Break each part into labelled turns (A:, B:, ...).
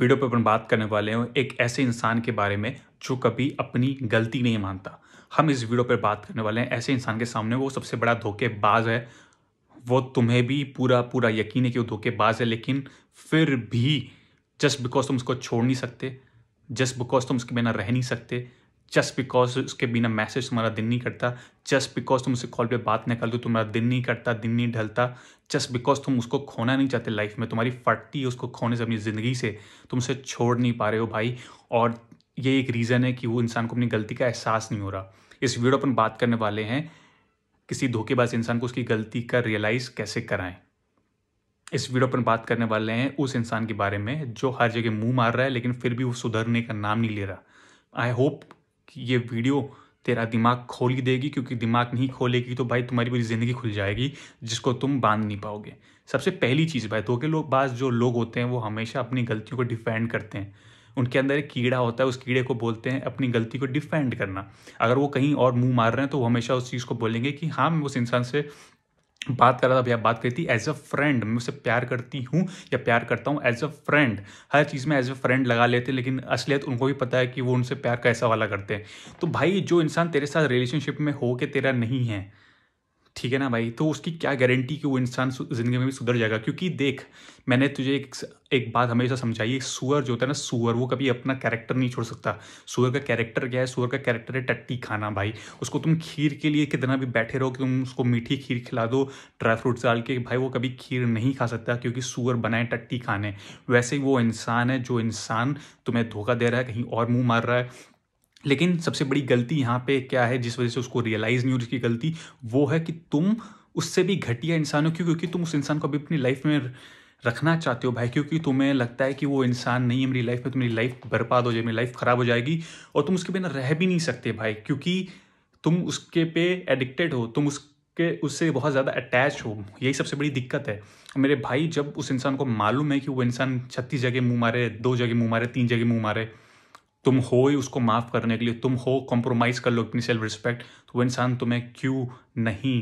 A: video पर अपन बात करने वाले हैं एक ऐसे इंसान के बारे में जो कभी अपनी गलती नहीं मानता हम इस वीडियो पर बात करने वाले हैं ऐसे इंसान के सामने वो सबसे बड़ा धोखेबाज है वो तुम्हें भी पूरा पूरा यकीन है कि वो धोखेबाज है लेकिन फिर भी जस्ट बिकॉज तुम उसको छोड़ नहीं सकते जस्ट बिकॉज तुम उसके बिना रह नहीं सकते जस्ट बिकॉज उसके बिना मैसेज तुम्हारा दिन नहीं करता जस्ट बिकॉज तुम उसे कॉल पे बात नहीं कर दो तुम्हारा दिन नहीं करता दिन नहीं ढलता जस्ट बिकॉज तुम उसको खोना नहीं चाहते लाइफ में तुम्हारी फटती है उसको खोने से अपनी ज़िंदगी से तुम उसे छोड़ नहीं पा रहे हो भाई और ये एक रीज़न है कि वो इंसान को अपनी गलती का एहसास नहीं हो रहा इस वीडियो पर बात करने वाले हैं किसी धोखेबाज इंसान को उसकी गलती का रियलाइज़ कैसे कराएं इस वीडियो पर बात करने वाले हैं उस इंसान के बारे में जो हर जगह मुंह मार रहा है लेकिन फिर भी वो सुधरने का नाम नहीं ले रहा आई होप कि ये वीडियो तेरा दिमाग खोल ही देगी क्योंकि दिमाग नहीं खोलेगी तो भाई तुम्हारी पूरी ज़िंदगी खुल जाएगी जिसको तुम बांध नहीं पाओगे सबसे पहली चीज़ भाई तो के लोग बाज जो लोग होते हैं वो हमेशा अपनी गलतियों को डिफेंड करते हैं उनके अंदर एक कीड़ा होता है उस कीड़े को बोलते हैं अपनी गलती को डिफेंड करना अगर वो कहीं और मुंह मार रहे हैं तो वो हमेशा उस चीज़ को बोलेंगे कि हाँ मैं उस इंसान से बात कर रहा था भैया बात करी थी एज अ फ्रेंड मैं उसे प्यार करती हूँ या प्यार करता हूँ एज अ फ्रेंड हर चीज़ में एज अ फ्रेंड लगा लेते हैं लेकिन असलियत उनको भी पता है कि वो उनसे प्यार कैसा वाला करते हैं तो भाई जो इंसान तेरे साथ रिलेशनशिप में हो के तेरा नहीं है ठीक है ना भाई तो उसकी क्या गारंटी कि वो इंसान ज़िंदगी में भी सुधर जाएगा क्योंकि देख मैंने तुझे एक एक बात हमेशा समझाई सुअर जो होता है ना सुअर वो कभी अपना कैरेक्टर नहीं छोड़ सकता सुअर का कैरेक्टर क्या है सुअर का कैरेक्टर है टट्टी खाना भाई उसको तुम खीर के लिए कितना भी बैठे रहो कि तुम उसको मीठी खीर खिला दो ड्राई फ्रूट्स डाल के भाई वो कभी खीर नहीं खा सकता क्योंकि सुअर बनाए टट्टी खाने वैसे ही वो इंसान है जो इंसान तुम्हें धोखा दे रहा है कहीं और मुँह मार रहा है लेकिन सबसे बड़ी गलती यहाँ पे क्या है जिस वजह से उसको रियलाइज़ नहीं हो उसकी गलती वो है कि तुम उससे भी घटिया इंसान हो क्यों क्योंकि तुम उस इंसान को अभी अपनी लाइफ में रखना चाहते हो भाई क्योंकि तुम्हें लगता है कि वो इंसान नहीं है मेरी लाइफ में तुम्हारी लाइफ बर्बाद हो जाए मेरी लाइफ ख़राब हो जाएगी और तुम उसके बिना रह भी नहीं सकते भाई क्योंकि तुम उसके पे एडिक्टेड हो तुम उसके उससे बहुत ज़्यादा अटैच हो यही सबसे बड़ी दिक्कत है मेरे भाई जब उस इंसान को मालूम है कि वो इंसान छत्तीस जगह मुँह मारे दो जगह मुँह मारे तीन जगह मुँह मारे तुम हो ही उसको माफ़ करने के लिए तुम हो कॉम्प्रोमाइज़ कर लो अपनी सेल्फ रिस्पेक्ट तो वो इंसान तुम्हें क्यों नहीं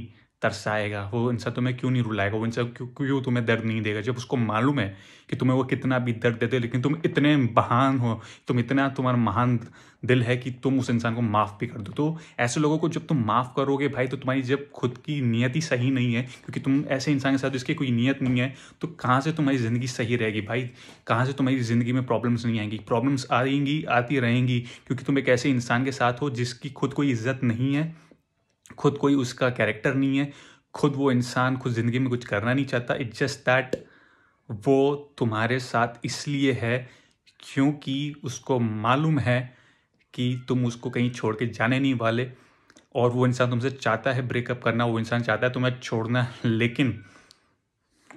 A: तरसाएगा वो इंसान तुम्हें क्यों नहीं रुलाएगा वो इंसान क्यों क्यों तुम्हें दर्द नहीं देगा जब उसको मालूम है कि तुम्हें वो कितना भी दर्द देते लेकिन तुम इतने महान हो तुम इतना तुम्हारा महान दिल है कि तुम उस इंसान को माफ़ भी कर दो तो ऐसे लोगों को जब तुम माफ़ करोगे भाई तो तुम्हारी जब खुद की नीयत ही सही नहीं है क्योंकि तुम ऐसे इंसान के साथ जिसकी कोई नीयत नहीं है तो कहाँ से तुम्हारी ज़िंदगी सही रहेगी भाई कहाँ से तुम्हारी ज़िंदगी में प्रॉब्लम्स नहीं आएंगी प्रॉब्लम्स आएंगी आती रहेंगी क्योंकि तुम एक ऐसे इंसान के साथ हो जिसकी खुद कोई इज्जत नहीं है खुद कोई उसका कैरेक्टर नहीं है खुद वो इंसान खुद ज़िंदगी में कुछ करना नहीं चाहता इट्स जस्ट दैट वो तुम्हारे साथ इसलिए है क्योंकि उसको मालूम है कि तुम उसको कहीं छोड़ के जाने नहीं वाले और वो इंसान तुमसे चाहता है ब्रेकअप करना वो इंसान चाहता है तुम्हें छोड़ना लेकिन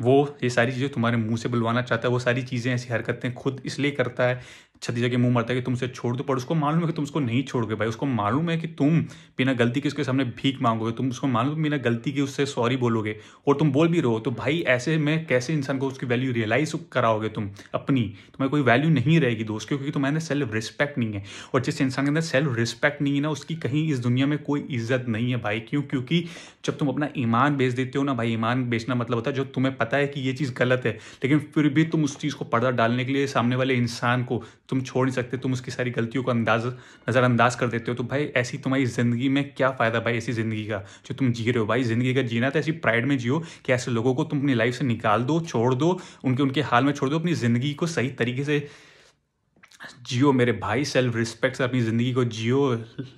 A: वो ये सारी चीज़ें तुम्हारे मुंह से बुलवाना चाहता है वो सारी चीज़ें ऐसी हरकतें खुद इसलिए करता है छतीजा के मुंह मरता है कि तुमसे छोड़ दो पर उसको मालूम है कि तुम उसको नहीं छोड़ोगे भाई उसको मालूम है कि तुम बिना गलती के उसके सामने भीख मांगोगे तुम उसको मालूम बिना गलती की उससे सॉरी बोलोगे और तुम बोल भी रहो तो भाई ऐसे में कैसे इंसान को उसकी वैल्यू रियलाइज कराओगे तुम अपनी तुम्हें कोई वैल्यू नहीं रहेगी दोस्त क्योंकि तुम्हारे सेल्फ रिस्पेक्ट नहीं है और जिस इंसान के अंदर सेल्फ रिस्पेक्ट नहीं है ना उसकी कहीं इस दुनिया में कोई इज्जत नहीं है भाई क्यों क्योंकि जब तुम अपना ईमान बेच देते हो ना भाई ईमान बेचना मतलब होता है जो तुम्हें पता है कि ये चीज़ गलत है लेकिन फिर भी तुम उस चीज़ को पर्दा डालने के लिए सामने वाले इंसान को तुम छोड़ नहीं सकते तुम उसकी सारी गलतियों को अंदाज नज़रअंदाज कर देते हो तो भाई ऐसी तुम्हारी ज़िंदगी में क्या फ़ायदा भाई ऐसी ज़िंदगी का जो तुम जी रहे हो भाई ज़िंदगी का जीना तो ऐसी प्राइड में जियो कि ऐसे लोगों को तुम अपनी लाइफ से निकाल दो छोड़ दो उनके उनके हाल में छोड़ दो अपनी ज़िंदगी को सही तरीके से जियो मेरे भाई सेल्फ रिस्पेक्ट से अपनी ज़िंदगी को जियो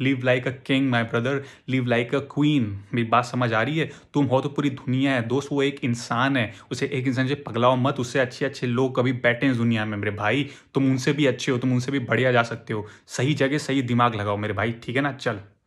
A: live like a king my brother live like a queen मेरी बात समझ आ रही है तुम हो तो पूरी दुनिया है दोस्त वो एक इंसान है उसे एक इंसान से पगलाओ मत उससे अच्छे अच्छे लोग कभी बैठे हैं दुनिया में मेरे भाई तुम उनसे भी अच्छे हो तुम उनसे भी बढ़िया जा सकते हो सही जगह सही दिमाग लगाओ मेरे भाई ठीक है ना चल